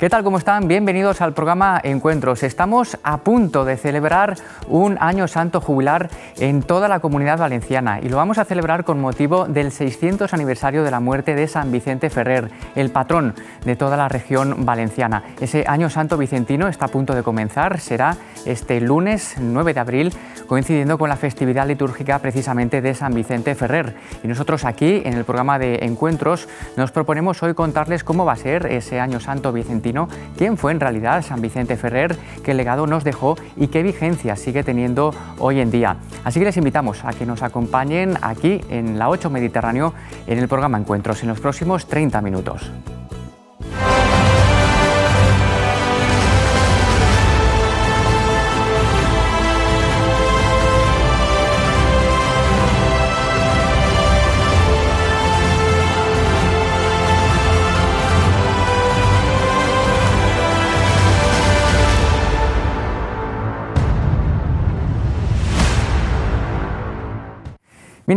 ¿Qué tal? ¿Cómo están? Bienvenidos al programa Encuentros. Estamos a punto de celebrar un año santo jubilar en toda la comunidad valenciana y lo vamos a celebrar con motivo del 600 aniversario de la muerte de San Vicente Ferrer, el patrón de toda la región valenciana. Ese año santo vicentino está a punto de comenzar, será este lunes 9 de abril, coincidiendo con la festividad litúrgica precisamente de San Vicente Ferrer. Y nosotros aquí, en el programa de Encuentros, nos proponemos hoy contarles cómo va a ser ese año santo vicentino quién fue en realidad San Vicente Ferrer, qué legado nos dejó y qué vigencia sigue teniendo hoy en día. Así que les invitamos a que nos acompañen aquí en la 8 Mediterráneo en el programa Encuentros en los próximos 30 minutos.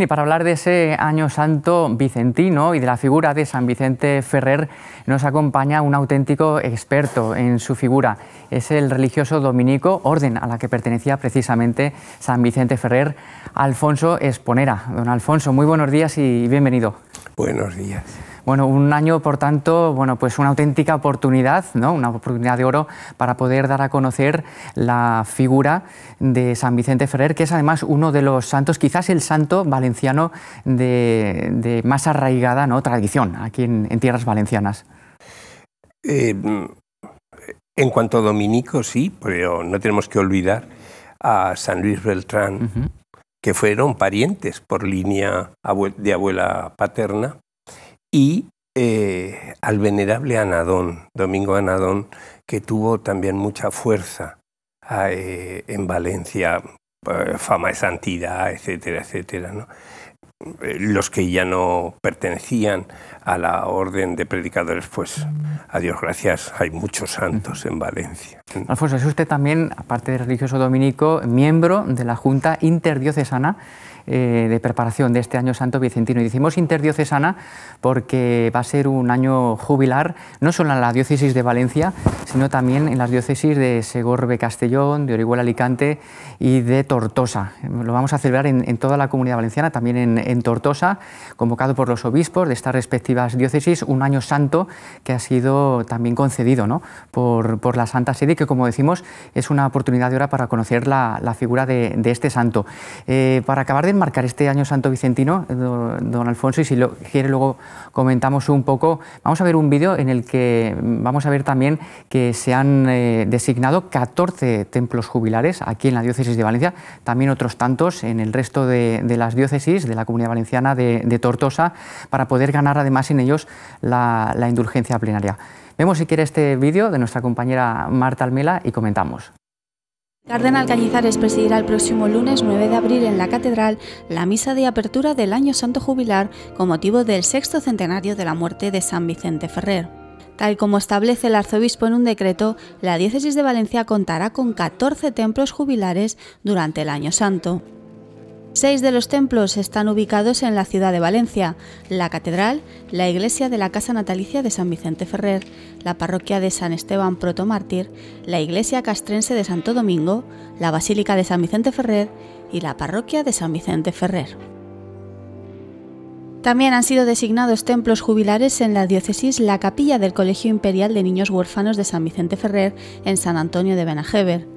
y para hablar de ese año santo vicentino y de la figura de San Vicente Ferrer, nos acompaña un auténtico experto en su figura. Es el religioso dominico, orden a la que pertenecía precisamente San Vicente Ferrer, Alfonso Esponera. Don Alfonso, muy buenos días y bienvenido. Buenos días. Bueno, un año, por tanto, bueno, pues una auténtica oportunidad, ¿no? una oportunidad de oro para poder dar a conocer la figura de San Vicente Ferrer, que es además uno de los santos, quizás el santo valenciano de, más arraigada ¿no? tradición aquí en, tierras valencianas. Eh, en cuanto a dominico, sí, pero no tenemos que olvidar a San Luis Beltrán, que fueron parientes por línea de abuela paterna y eh, al venerable Anadón, Domingo Anadón, que tuvo también mucha fuerza eh, en Valencia, eh, fama de santidad, etcétera, etcétera. Los que ya no pertenecían a la orden de predicadores, pues a Dios gracias, hay muchos santos en Valencia. Alfonso, es usted también, aparte de religioso dominico, miembro de la Junta Interdiocesana eh, de preparación de este año santo vicentino. Y decimos interdiocesana porque va a ser un año jubilar, no solo en la diócesis de Valencia, sino también en las diócesis de Segorbe Castellón, de Orihuela Alicante y de Tortosa. Lo vamos a celebrar en, toda la comunidad valenciana, también en, Tortosa, convocado por los obispos de estas respectivas diócesis, un año santo que ha sido también concedido por, la Santa Sede, que como decimos es una oportunidad de hora para conocer la, figura de, este santo. Eh, para acabar de marcar este año Santo Vicentino, eh, don Alfonso? Y si lo quiere, luego comentamos un poco. Vamos a ver un vídeo en el que mm, vamos a ver también que se han eh, designado 14 templos jubilares aquí en la diócesis de Valencia, también otros tantos en el resto de, las diócesis de la comunidad valenciana de, Tortosa, para poder ganar además en ellos la, la indulgencia plenaria. Vemos si quiere este vídeo de nuestra compañera Marta Almela y comentamos. Cardenal Cañizares presidirá el próximo lunes 9 de abril en la Catedral la misa de apertura del Año Santo Jubilar con motivo del sexto centenario de la muerte de San Vicente Ferrer. Tal como establece el arzobispo en un decreto, la diócesis de Valencia contará con 14 templos jubilares durante el Año Santo. Seis de los templos están ubicados en la ciudad de Valencia, la Catedral, la Iglesia de la Casa Natalicia de San Vicente Ferrer, la Parroquia de San Esteban Protomártir, la Iglesia Castrense de Santo Domingo, la Basílica de San Vicente Ferrer y la Parroquia de San Vicente Ferrer. También han sido designados templos jubilares en la diócesis la capilla del Colegio Imperial de Niños Huérfanos de San Vicente Ferrer en San Antonio de Benajever,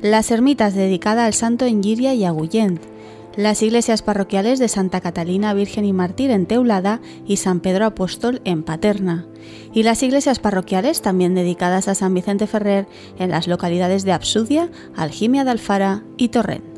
las ermitas dedicadas al santo en Giria y Agullent, las iglesias parroquiales de Santa Catalina Virgen y Mártir en Teulada y San Pedro Apóstol en Paterna, y las iglesias parroquiales también dedicadas a San Vicente Ferrer en las localidades de Absudia, Aljimia de Alfara y Torrent.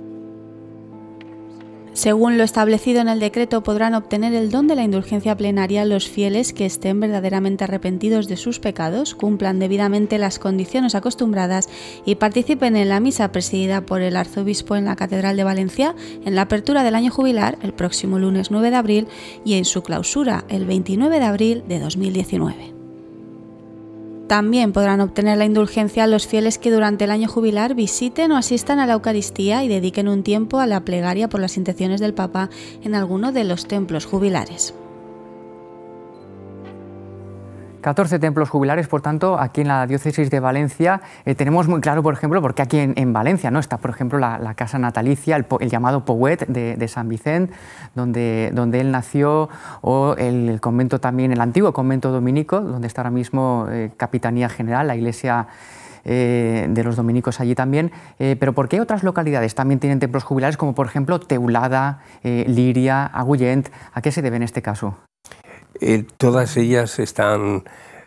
Según lo establecido en el decreto, podrán obtener el don de la indulgencia plenaria los fieles que estén verdaderamente arrepentidos de sus pecados, cumplan debidamente las condiciones acostumbradas y participen en la misa presidida por el arzobispo en la Catedral de Valencia en la apertura del año jubilar el próximo lunes 9 de abril y en su clausura el 29 de abril de 2019. También podrán obtener la indulgencia los fieles que durante el año jubilar visiten o asistan a la Eucaristía y dediquen un tiempo a la plegaria por las intenciones del Papa en alguno de los templos jubilares. 14 templos jubilares, por tanto, aquí en la diócesis de Valencia eh, tenemos muy claro, por ejemplo, porque aquí en, Valencia no está, por ejemplo, la, casa natalicia, el, llamado Poet de, San Vicente, donde, donde él nació, o el, convento también, el antiguo convento dominico, donde está ahora mismo eh, Capitanía General, la iglesia eh, de los dominicos allí también, pero ¿por qué otras localidades también tienen templos jubilares como por ejemplo Teulada, Liria, Agullent? ¿A qué se debe en este caso? Eh, todas ellas están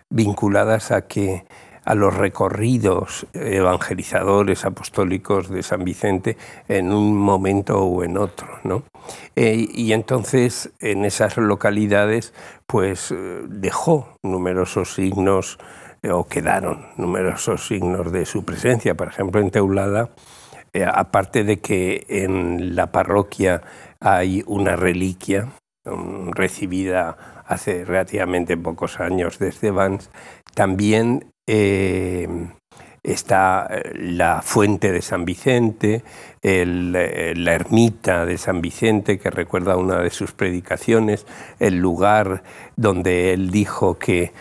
vinculadas a que a los recorridos evangelizadores apostólicos de San Vicente en un momento o en otro. ¿no? Eh, y entonces en esas localidades pues eh, dejó numerosos signos o quedaron numerosos signos de su presencia. Por ejemplo, en Teulada, aparte de que en la parroquia hay una reliquia Mm, recibida hace relativamente pocos años desde Vance, también eh, está eh, la fuente de San Vicente, eh, la ermita de San Vicente, que recuerda una de sus predicaciones, el lugar donde él dijo que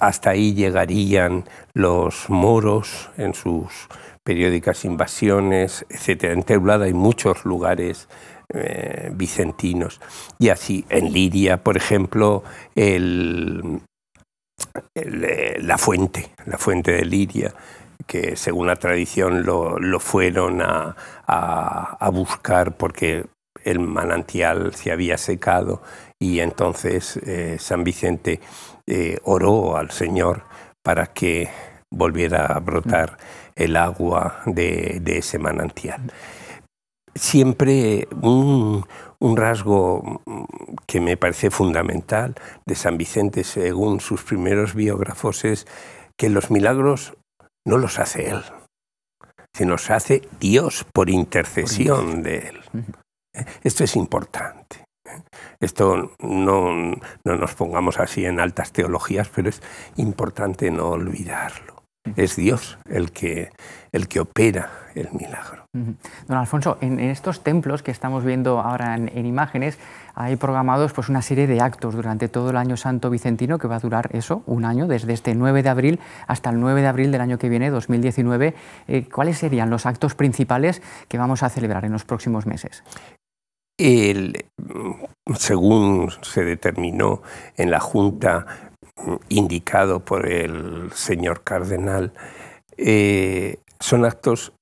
hasta ahí llegarían los moros en sus periódicas invasiones, etc. En Teulada hay muchos lugares eh, vicentinos. Y así, en Lidia, por ejemplo, eh, la fuente, la fuente de Lidia, que según la tradición lo, fueron a, buscar porque el manantial se había secado y entonces eh, San Vicente oró al Señor para que volviera a brotar el agua de ese manantial siempre un, rasgo mm, que me parece fundamental de San Vicente, según sus primeros biógrafos, es que los milagros no los hace él, sino se hace Dios por intercesión, de él. ¿Eh? Esto es importante. ¿eh? Esto no, no nos pongamos así en altas teologías, pero es importante no olvidarlo. Es Dios el que, el que opera el milagro. Don Alfonso, en, estos templos que estamos viendo ahora en, imágenes, hay programados pues, una serie de actos durante todo el año santo vicentino que va a durar eso, un año, desde este 9 de abril hasta el 9 de abril del año que viene, 2019. Eh, ¿Cuáles serían los actos principales que vamos a celebrar en los próximos meses? según se determinó en la Junta, mm, indicado por el señor cardenal, eh, son actos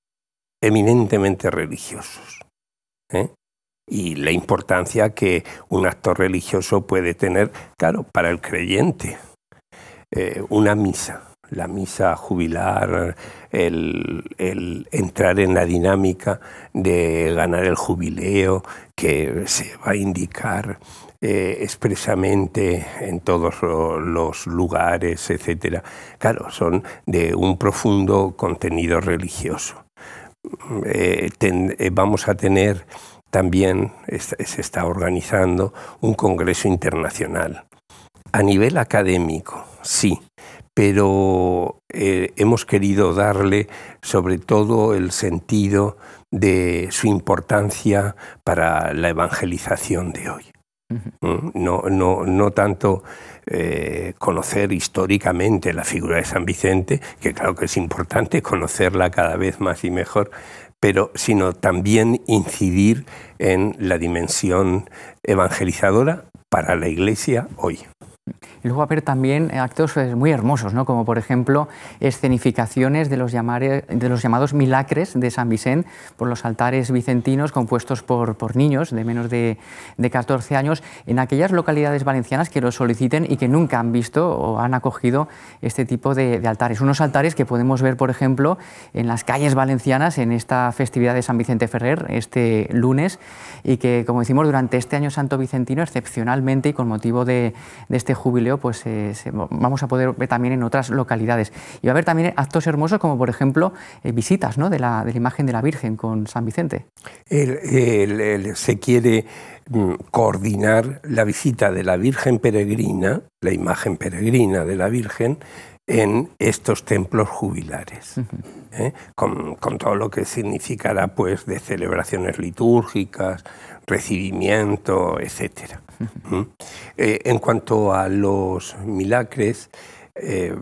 eminentemente religiosos. ¿eh? Y la importancia que un acto religioso puede tener, claro, para el creyente. Eh, una misa, la misa jubilar, el, entrar en la dinámica de ganar el jubileo que se va a indicar, eh, expresamente en todos los lugares, etc. Claro, son de un profundo contenido religioso. Eh, eh, vamos a tener también, se está organizando, un congreso internacional. A nivel académico, sí, pero hemos querido darle sobre todo el sentido de su importancia para la evangelización de hoy. No, no, no tanto eh, conocer históricamente la figura de San Vicente, que claro que es importante conocerla cada vez más y mejor, pero sino también incidir en la dimensión evangelizadora para la Iglesia hoy. Y luego va a haber también eh, actos eh, muy hermosos, ¿no? como por ejemplo escenificaciones de los, de los llamados milacres de San Vicente por los altares vicentinos compuestos por, por niños de menos de, 14 años en aquellas localidades valencianas que lo soliciten y que nunca han visto o han acogido este tipo de, altares. Unos altares que podemos ver, por ejemplo, en las calles valencianas en esta festividad de San Vicente Ferrer este lunes y que, como decimos, durante este año santo vicentino, excepcionalmente y con motivo de, de este jubileo, pues eh, vamos a poder ver también en otras localidades. Y va a haber también actos hermosos como, por ejemplo, eh, visitas ¿no? de, la, imagen de la Virgen con San Vicente. se quiere mm, coordinar la visita de la Virgen peregrina, la imagen peregrina de la Virgen, en estos templos jubilares, ¿eh? con, con, todo lo que significará pues de celebraciones litúrgicas, recibimiento, etcétera. Eh, en cuanto a los milagres, eh,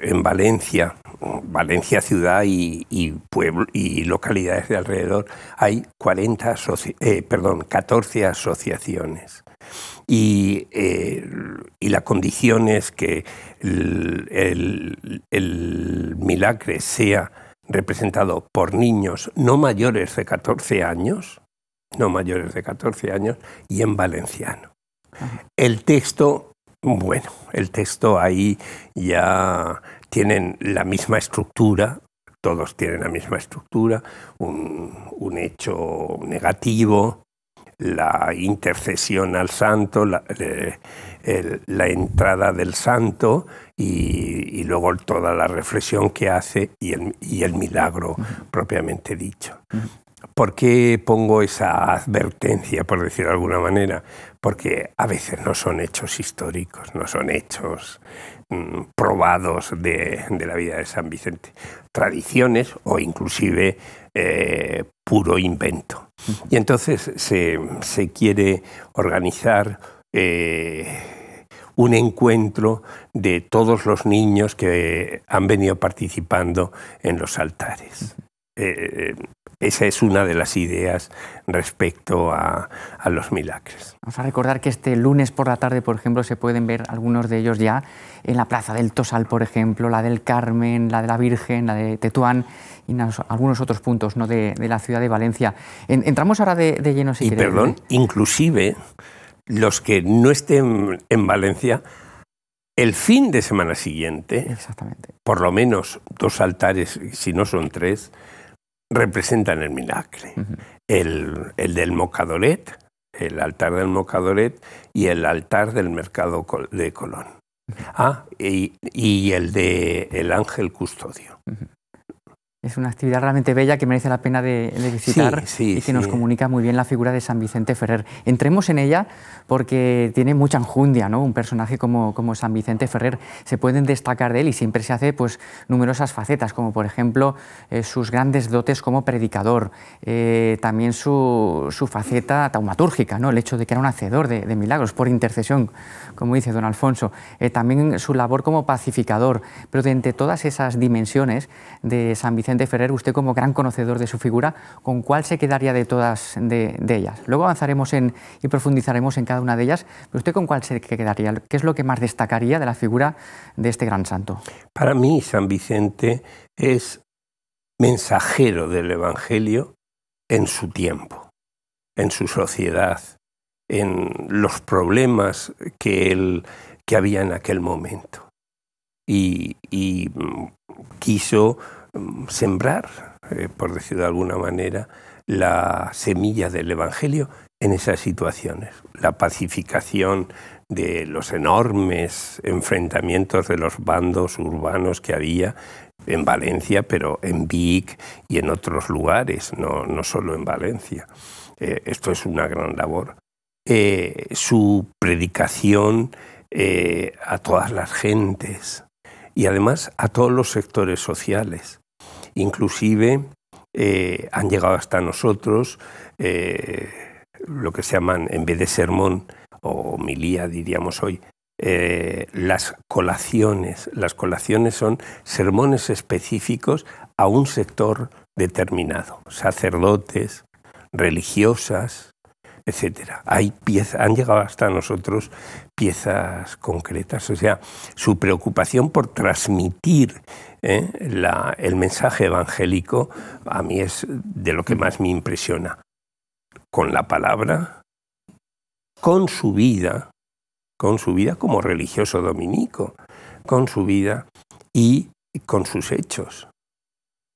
en Valencia, Valencia ciudad y, y localidades de alrededor, hay 40 eh, perdón, 14 asociaciones. Y, la condición es que el, milacre milagre sea representado por niños no mayores de años, no mayores de 14 años, y en valenciano. El texto, bueno, el texto ahí ya tienen la misma estructura, todos tienen la misma estructura, un, hecho negativo, la intercesión al santo, la, entrada del santo y, luego toda la reflexión que hace y el, milagro propiamente dicho. ¿Por qué pongo esa advertencia, por decir de alguna manera? Porque a veces no son hechos históricos, no son hechos mm, probados de, la vida de San Vicente. Tradiciones o inclusive eh, puro invento. Y entonces se, quiere organizar eh, un encuentro de todos los niños que han venido participando en los altares. Eh, esa es una de las ideas respecto a, los milagres. Vamos a recordar que este lunes por la tarde, por ejemplo, se pueden ver algunos de ellos ya en la Plaza del Tosal, por ejemplo, la del Carmen, la de la Virgen, la de Tetuán y algunos otros puntos ¿no? de, la ciudad de Valencia. entramos ahora de, lleno, si y Perdón, ¿eh? inclusive los que no estén en Valencia, el fin de semana siguiente, Exactamente. por lo menos dos altares, si no son tres, representan el milagre, el, el, del Mocadoret, el altar del Mocadoret y el altar del mercado de Colón. Ah, y, y, el de el ángel custodio es una actividad realmente bella que merece la pena de, visitar y que nos comunica muy bien la figura de San Vicente Ferrer. Entremos en ella porque tiene mucha enjundia, ¿no? Un personaje como, San Vicente Ferrer se pueden destacar de él y siempre se hace pues numerosas facetas, como por ejemplo eh, sus grandes dotes como predicador, eh, también su, faceta taumatúrgica, ¿no? El hecho de que era un hacedor de milagros por intercesión como dice don Alfonso, eh, también su labor como pacificador, pero de entre todas esas dimensiones de San Vicente Ferrer, usted como gran conocedor de su figura, ¿con cuál se quedaría de todas de, ellas? Luego avanzaremos en, y profundizaremos en cada una de ellas, pero usted con cuál se quedaría, ¿qué es lo que más destacaría de la figura de este gran santo? Para mí, San Vicente es mensajero del Evangelio en su tiempo, en su sociedad, en los problemas que, él, que había en aquel momento. Y, mm, quiso mm, sembrar, eh, por decirlo de alguna manera, la semilla del Evangelio en esas situaciones. La pacificación de los enormes enfrentamientos de los bandos urbanos que había en Valencia, pero en Vic y en otros lugares, no, no solo en Valencia. Eh, esto es una gran labor. Eh, su predicación eh, a todas las gentes y además a todos los sectores sociales. Inclusive eh, han llegado hasta nosotros lo que se llaman, en vez de sermón o homilía, diríamos hoy, las colaciones. Las colaciones son sermones específicos a un sector determinado, sacerdotes, religiosas, etcétera. Hay piezas, han llegado hasta nosotros piezas concretas. O sea, su preocupación por transmitir ¿eh? el mensaje evangélico a mí es de lo que más me impresiona. Con la palabra, con su vida, con su vida como religioso dominico, con su vida y con sus hechos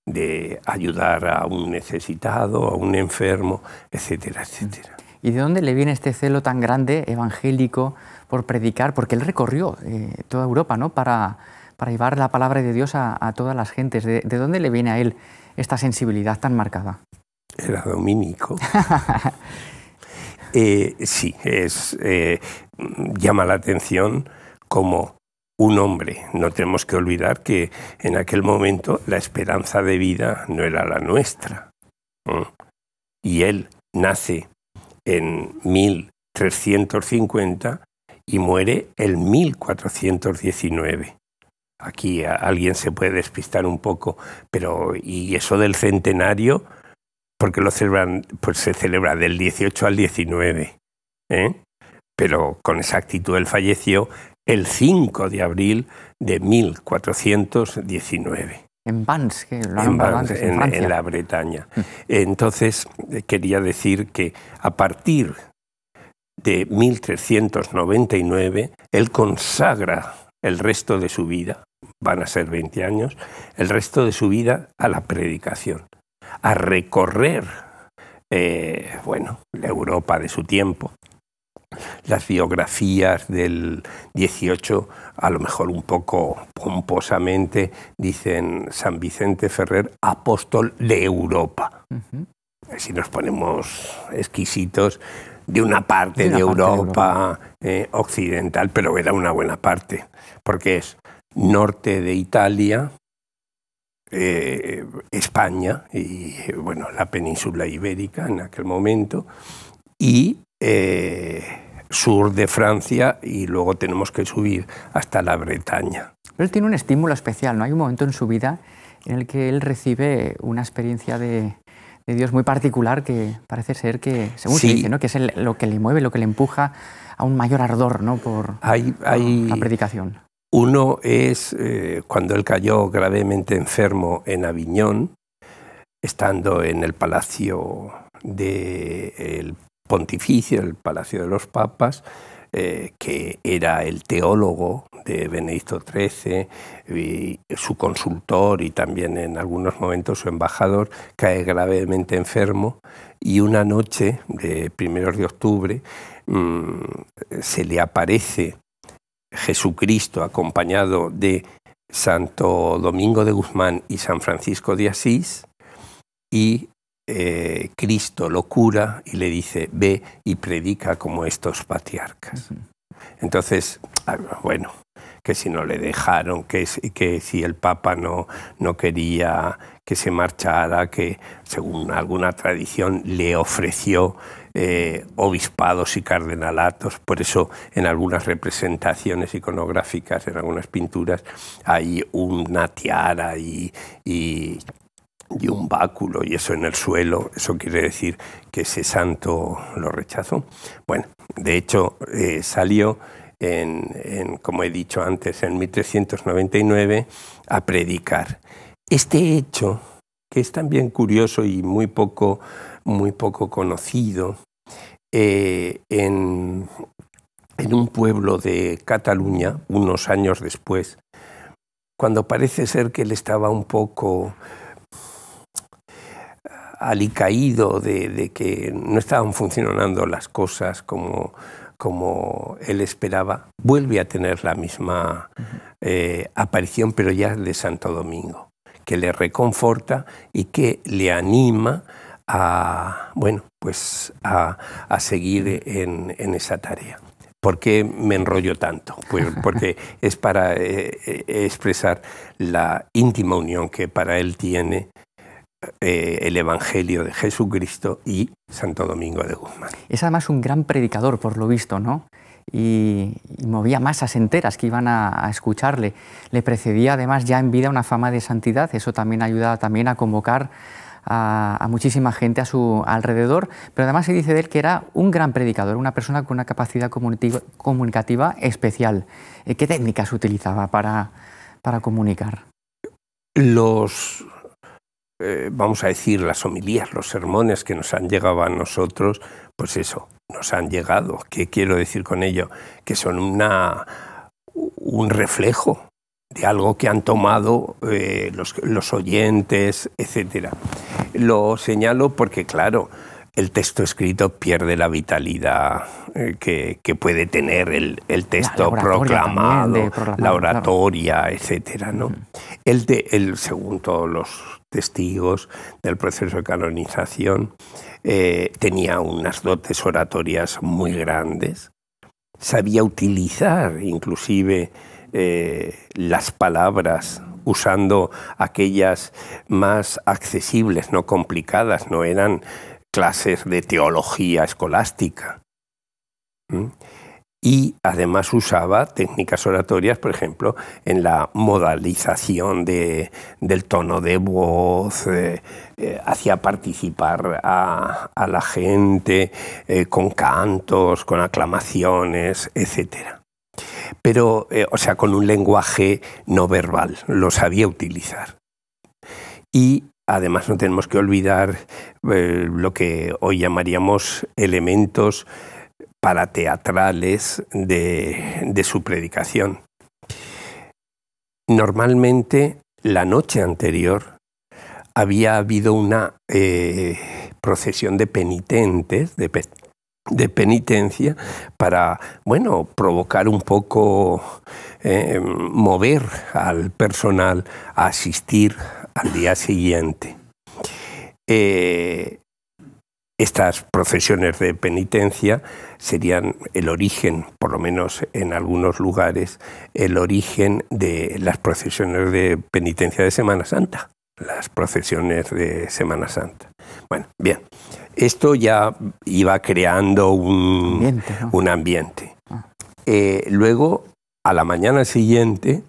de ayudar a un necesitado, a un enfermo, etcétera, etcétera. ¿Y de dónde le viene este celo tan grande evangélico por predicar? Porque él recorrió eh, toda Europa ¿no? para, para llevar la palabra de Dios a, todas las gentes. ¿De, dónde le viene a él esta sensibilidad tan marcada? Era dominico. Eh, sí, es, eh, llama la atención como un hombre. No tenemos que olvidar que en aquel momento la esperanza de vida no era la nuestra. Y él nace en 1350 y muere en 1419. Aquí alguien se puede despistar un poco, pero y eso del centenario, porque lo pues se celebra del 18 al 19, ¿eh? pero con exactitud él falleció el 5 de abril de 1419 en Vans, en, la Bretaña. Mm. Entonces, quería decir que a partir de 1399, él consagra el resto de su vida, van a ser 20 años, el resto de su vida a la predicación, a recorrer, eh, bueno, la Europa de su tiempo, las biografías del 18, a lo mejor un poco pomposamente, dicen San Vicente Ferrer, apóstol de Europa. Si nos ponemos exquisitos, de una parte de, Europa, eh, occidental, pero era una buena parte, porque es norte de Italia, eh, España y bueno, la península ibérica en aquel momento, y eh, sur de Francia y luego tenemos que subir hasta la Bretaña. él tiene un estímulo especial, ¿no? Hay un momento en su vida en el que él recibe una experiencia de, Dios muy particular que parece ser que, según se dice, ¿no? que es lo que le mueve, lo que le empuja a un mayor ardor ¿no? por, la predicación. Uno es eh, cuando él cayó gravemente enfermo en Aviñón, estando en el palacio del eh, el pontificio, el Palacio de los Papas, eh, que era el teólogo de Benedicto XIII, su consultor y también en algunos momentos su embajador, cae gravemente enfermo y una noche de primeros de octubre mm, se le aparece Jesucristo acompañado de Santo Domingo de Guzmán y San Francisco de Asís y eh, Cristo lo cura y le dice, ve y predica como estos patriarcas. Entonces, ah, bueno, que si no le dejaron, que, si el Papa no, no quería que se marchara, que según alguna tradición le ofreció eh, obispados y cardenalatos. Por eso en algunas representaciones iconográficas, en algunas pinturas, hay una tiara y, y, y un báculo y eso en el suelo, eso quiere decir que ese santo lo rechazó. Bueno, de hecho eh, salió, en, como he dicho antes, en 1399 a predicar. Este hecho, que es también curioso y muy poco, muy poco conocido, eh, en, en un pueblo de Cataluña, unos años después, cuando parece ser que él estaba un poco alicaído de, de que no estaban funcionando las cosas como, como él esperaba, vuelve a tener la misma eh, aparición, pero ya de Santo Domingo, que le reconforta y que le anima a, bueno, pues a, a seguir en, en, esa tarea. ¿Por qué me enrollo tanto? Pues porque es para eh, eh, expresar la íntima unión que para él tiene eh, el Evangelio de Jesucristo y Santo Domingo de Guzmán. Es además un gran predicador, por lo visto, ¿no? Y, movía masas enteras que iban a, escucharle. Le precedía además ya en vida una fama de santidad, eso también ayudaba también a convocar a, muchísima gente a su alrededor, pero además se dice de él que era un gran predicador, una persona con una capacidad comunicativa especial. Eh, ¿Qué técnicas utilizaba para, para comunicar? Los eh, vamos a decir, las homilías, los sermones que nos han llegado a nosotros, pues eso, nos han llegado. ¿Qué quiero decir con ello? Que son una, un reflejo de algo que han tomado eh, los, los oyentes, etc. Lo señalo porque, claro, el texto escrito pierde la vitalidad eh, que, puede tener el, texto proclamado, la oratoria, etcétera, ¿no? el según todos los testigos del proceso de canonización, eh, tenía unas dotes oratorias muy grandes, sabía utilizar inclusive eh, las palabras usando aquellas más accesibles, no complicadas, no eran clases de teología escolástica. Y además usaba técnicas oratorias, por ejemplo, en la modalización del tono de voz, eh, eh, hacía participar a, la gente eh, con cantos, con aclamaciones, etc. Pero, o sea, con un lenguaje no verbal, lo sabía utilizar. Y Además, no tenemos que olvidar eh, lo que hoy llamaríamos elementos parateatrales de, de su predicación. Normalmente, la noche anterior había habido una eh, procesión de penitentes, de, penitencia, para, bueno, provocar un poco, eh, mover al personal a asistir al día siguiente. Eh, estas procesiones de penitencia serían el origen, por lo menos en algunos lugares, el origen de las procesiones de penitencia de Semana Santa, las procesiones de Semana Santa. Bueno, bien, esto ya iba creando un ambiente. Ah. Eh, luego, a la mañana siguiente,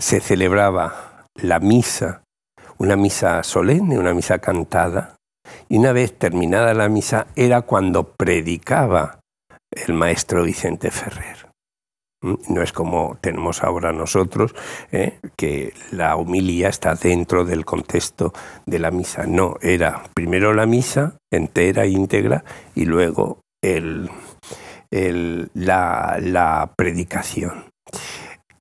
se celebraba la misa una misa solemne, una misa cantada, y una vez terminada la misa era cuando predicaba el maestro Vicente Ferrer. Mm, no es como tenemos ahora nosotros, ¿eh? que la homilía está dentro del contexto de la misa. No, era primero la misa entera, íntegra, y luego el, la, predicación.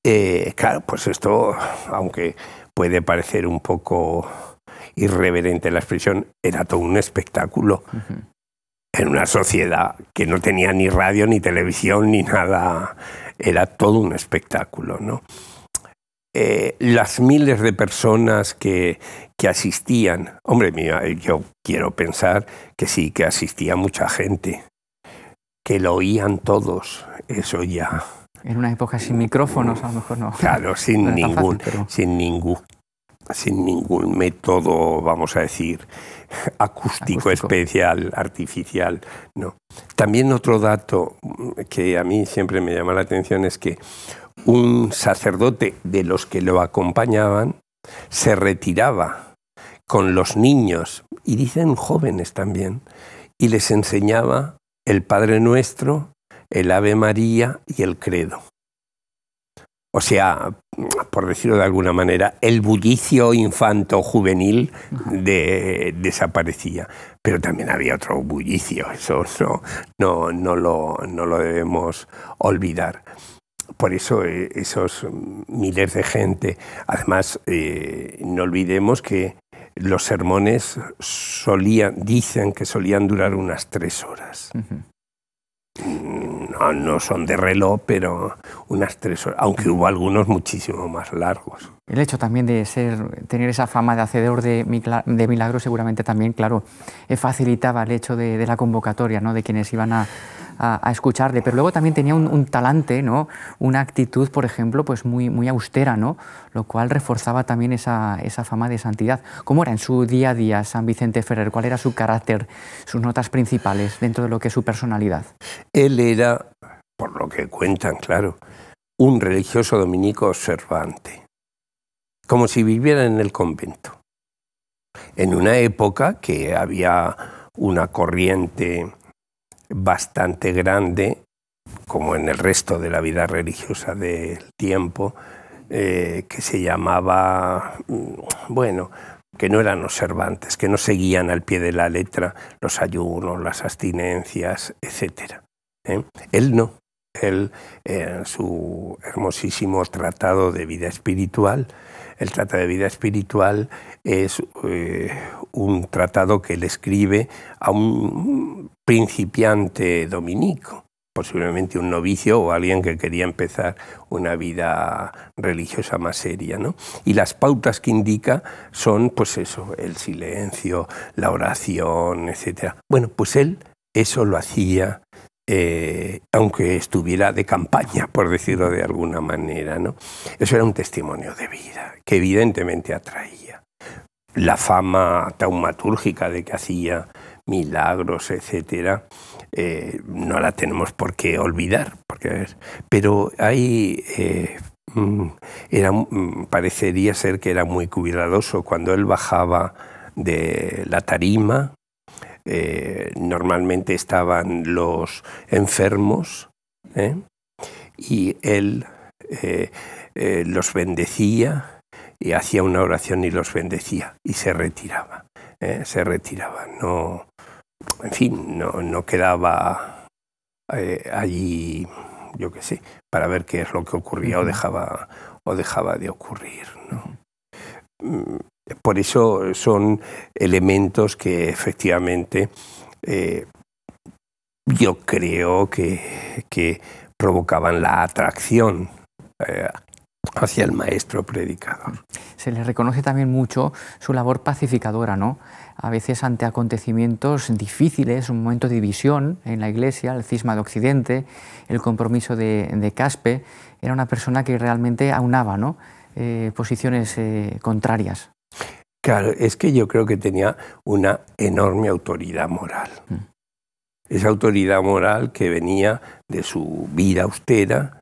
Eh, claro, pues esto, aunque puede parecer un poco irreverente la expresión, era todo un espectáculo. En una sociedad que no tenía ni radio, ni televisión, ni nada, era todo un espectáculo, ¿no? Eh, las miles de personas que, que asistían, hombre mío, yo quiero pensar que sí, que asistía mucha gente, que lo oían todos, eso ya en una época sin micrófonos, a lo mejor no. Claro, sin, ningún, sin ningún sin ningún método, vamos a decir, acústico, acústico, especial, artificial, no. También otro dato que a mí siempre me llama la atención es que un sacerdote de los que lo acompañaban se retiraba con los niños, y dicen jóvenes también, y les enseñaba el Padre Nuestro el Ave María y el Credo. O sea, por decirlo de alguna manera, el bullicio infanto-juvenil desaparecía. Pero también había otro bullicio, eso no, lo, debemos olvidar por eso eh, esos miles de gente. Además, eh, no olvidemos que los sermones solían, dicen que solían durar unas tres horas. Ah, no, son de reloj, pero unas tres horas, aunque hubo algunos muchísimo más largos. El hecho también de ser, tener esa fama de hacedor de, milagros seguramente también, claro, facilitaba el hecho de, de la convocatoria, ¿no? de quienes iban a, a, escucharle. Pero luego también tenía un, talante, ¿no? una actitud, por ejemplo, pues muy, muy austera, ¿no? lo cual reforzaba también esa, esa fama de santidad. ¿Cómo era en su día a día San Vicente Ferrer? ¿Cuál era su carácter, sus notas principales dentro de lo que es su personalidad? Él era, por lo que cuentan, claro, un religioso dominico observante, como si viviera en el convento en una época que había una corriente bastante grande, como en el resto de la vida religiosa del tiempo, eh, que se llamaba, mm, bueno, que no eran observantes, que no seguían al pie de la letra los ayunos, las abstinencias, etc. ¿eh? Él no. Él, eh, en su hermosísimo tratado de vida espiritual, el Tratado de Vida Espiritual es eh, un tratado que él escribe a un principiante dominico, posiblemente un novicio o alguien que quería empezar una vida religiosa más seria. Y las pautas que indica son, pues eso, el silencio, la oración, etc. Bueno, pues él eso lo hacía eh, aunque estuviera de campaña, por decirlo de alguna manera. ¿no? Eso era un testimonio de vida, que evidentemente atraía. La fama taumatúrgica de que hacía milagros, etcétera, eh, no la tenemos por qué olvidar, porque, pero ahí eh, mm, mm, parecería ser que era muy cuidadoso cuando él bajaba de la tarima eh, normalmente estaban los enfermos ¿eh? y él eh, los bendecía y hacía una oración y los bendecía y se retiraba, se retiraba, no, en fin, no, no quedaba allí, yo qué sé, para ver qué es lo que ocurría o dejaba o dejaba de ocurrir, por eso son elementos que efectivamente eh, yo creo que, provocaban la atracción eh, hacia el maestro predicador. Se le reconoce también mucho su labor pacificadora, ¿no? A veces ante acontecimientos difíciles, un momento de división en la Iglesia, el cisma de Occidente, el compromiso de, Caspe, era una persona que realmente aunaba eh, posiciones contrarias. Claro, es que yo creo que tenía una enorme autoridad moral. Mm. Esa autoridad moral que venía de su vida austera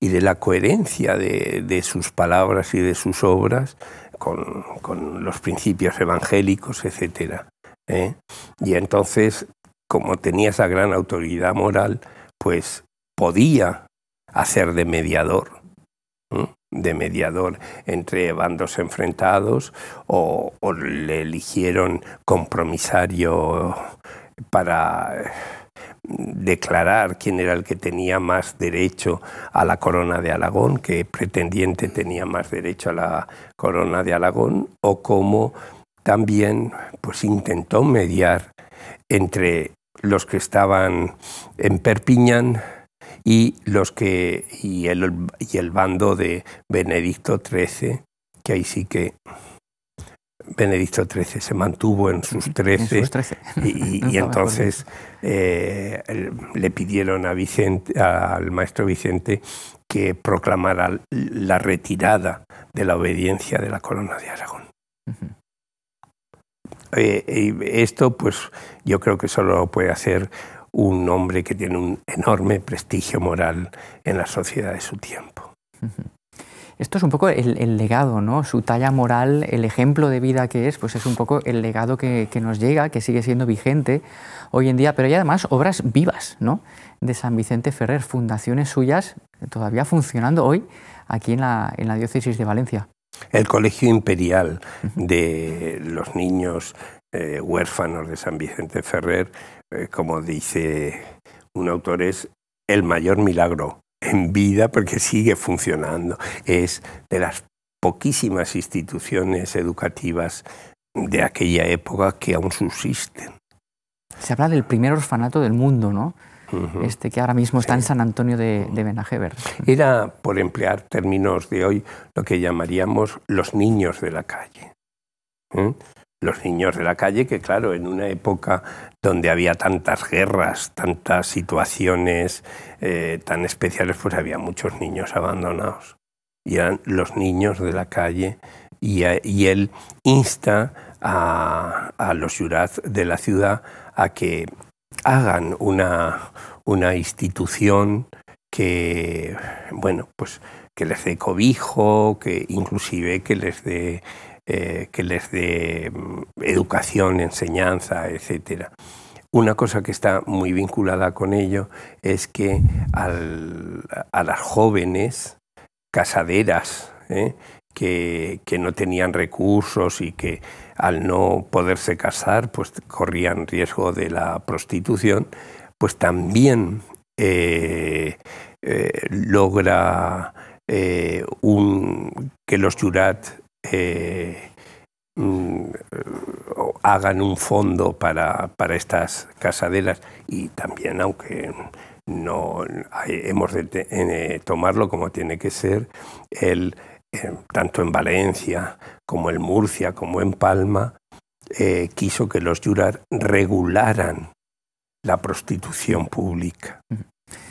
y de la coherencia de, sus palabras y de sus obras con, los principios evangélicos, etc. ¿eh? Y entonces, como tenía esa gran autoridad moral, pues podía hacer de mediador de mediador entre bandos enfrentados o, le eligieron compromisario para mm, declarar quién era el que tenía más derecho a la corona de Aragón, qué pretendiente tenía más derecho a la corona de Aragón, o cómo también pues, intentó mediar entre los que estaban en Perpiñán, y, los que, y, el, y el bando de Benedicto XIII, que ahí sí que Benedicto XIII se mantuvo en sus trece y, entonces eh, le pidieron a Vicente, al maestro Vicente que proclamara la retirada de la obediencia de la corona de Aragón. Eh, esto, pues, yo creo que solo lo puede hacer un hombre que tiene un enorme prestigio moral en la sociedad de su tiempo. Esto es un poco el, legado, ¿no? Su talla moral, el ejemplo de vida que es, pues es un poco el legado que, nos llega, que sigue siendo vigente hoy en día, pero hay además obras vivas, ¿no? De San Vicente Ferrer, fundaciones suyas todavía funcionando hoy aquí en la, diócesis de Valencia. El Colegio Imperial de los Niños eh, Huérfanos de San Vicente Ferrer como dice un autor, es el mayor milagro en vida porque sigue funcionando. Es de las poquísimas instituciones educativas de aquella época que aún subsisten. Se habla del primer orfanato del mundo, ¿no? este, que ahora mismo está en San Antonio de, de Era, por emplear términos de hoy, lo que llamaríamos los niños de la calle. ¿eh? los niños de la calle, que claro, en una época donde había tantas guerras, tantas situaciones eh, tan especiales, pues había muchos niños abandonados. Y eran los niños de la calle y, eh, él insta a, los yuraz de la ciudad a que hagan una, una institución que, bueno, pues que les dé cobijo, que inclusive que les dé eh, que les dé mm, educación, enseñanza, etcétera. Una cosa que está muy vinculada con ello es que a las jóvenes casaderas ¿eh? que, no tenían recursos y que al no poderse casar pues corrían riesgo de la prostitución, pues también eh, logra que los jurat eh, mm, hagan un fondo para, estas casaderas y también, aunque no hemos de eh, tomarlo como tiene que ser, el, eh, tanto en Valencia como en Murcia como en Palma, quiso que los jurar regularan la prostitución pública.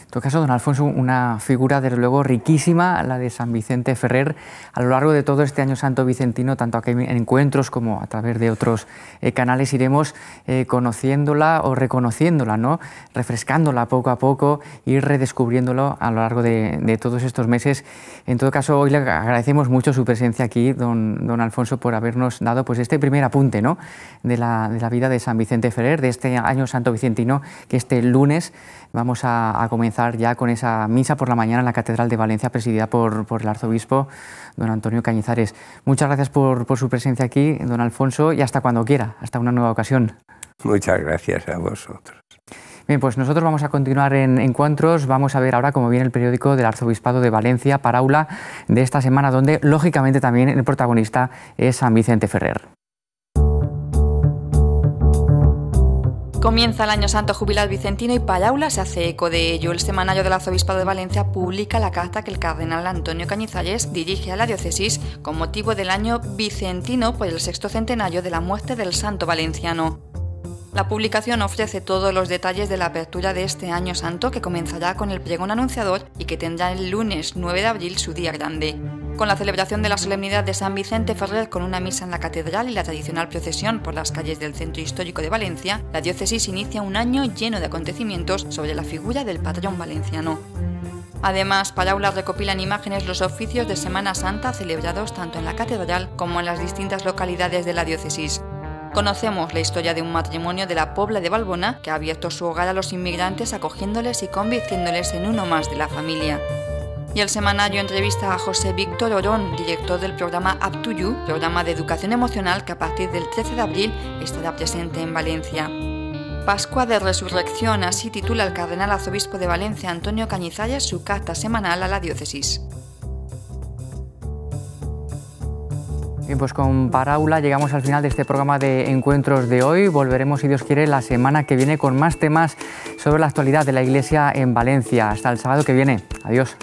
En todo caso, don Alfonso, una figura desde luego riquísima, la de San Vicente Ferrer, a lo largo de todo este año santo vicentino, tanto aquí en encuentros como a través de otros eh, canales iremos eh, conociéndola o reconociéndola, ¿no? refrescándola poco a poco y redescubriéndolo a lo largo de, todos estos meses. En todo caso, hoy le agradecemos mucho su presencia aquí, don, Alfonso, por habernos dado pues, este primer apunte ¿no? de, la, de la vida de San Vicente Ferrer, de este año santo vicentino que este lunes Vamos a, comenzar ya con esa misa por la mañana en la Catedral de Valencia, presidida por, el arzobispo don Antonio Cañizares. Muchas gracias por, por, su presencia aquí, don Alfonso, y hasta cuando quiera, hasta una nueva ocasión. Muchas gracias a vosotros. Bien, pues nosotros vamos a continuar en encuentros. Vamos a ver ahora cómo viene el periódico del Arzobispado de Valencia, Paraula, de esta semana, donde lógicamente también el protagonista es San Vicente Ferrer. Comienza el año santo jubilar vicentino y Palaula se hace eco de ello. El semanario del Arzobispado de Valencia publica la carta que el cardenal Antonio Cañizalles dirige a la diócesis con motivo del año vicentino por el sexto centenario de la muerte del santo valenciano. La publicación ofrece todos los detalles de la apertura de este año santo que comenzará con el pregón anunciador y que tendrá el lunes 9 de abril su día grande. Con la celebración de la solemnidad de San Vicente Ferrer con una misa en la catedral y la tradicional procesión por las calles del centro histórico de Valencia, la diócesis inicia un año lleno de acontecimientos sobre la figura del patrón valenciano. Además, Paraula recopilan imágenes los oficios de Semana Santa celebrados tanto en la catedral como en las distintas localidades de la diócesis. Conocemos la historia de un matrimonio de la Pobla de Valbona que ha abierto su hogar a los inmigrantes acogiéndoles y convirtiéndoles en uno más de la familia. Y el semanario entrevista a José Víctor Orón, director del programa Up to You, programa de educación emocional que a partir del 13 de abril estará presente en Valencia. Pascua de Resurrección, así titula el cardenal arzobispo de Valencia Antonio Cañizares su carta semanal a la diócesis. Bien, pues con Paráula llegamos al final de este programa de encuentros de hoy. Volveremos, si Dios quiere, la semana que viene con más temas sobre la actualidad de la Iglesia en Valencia. Hasta el sábado que viene. Adiós.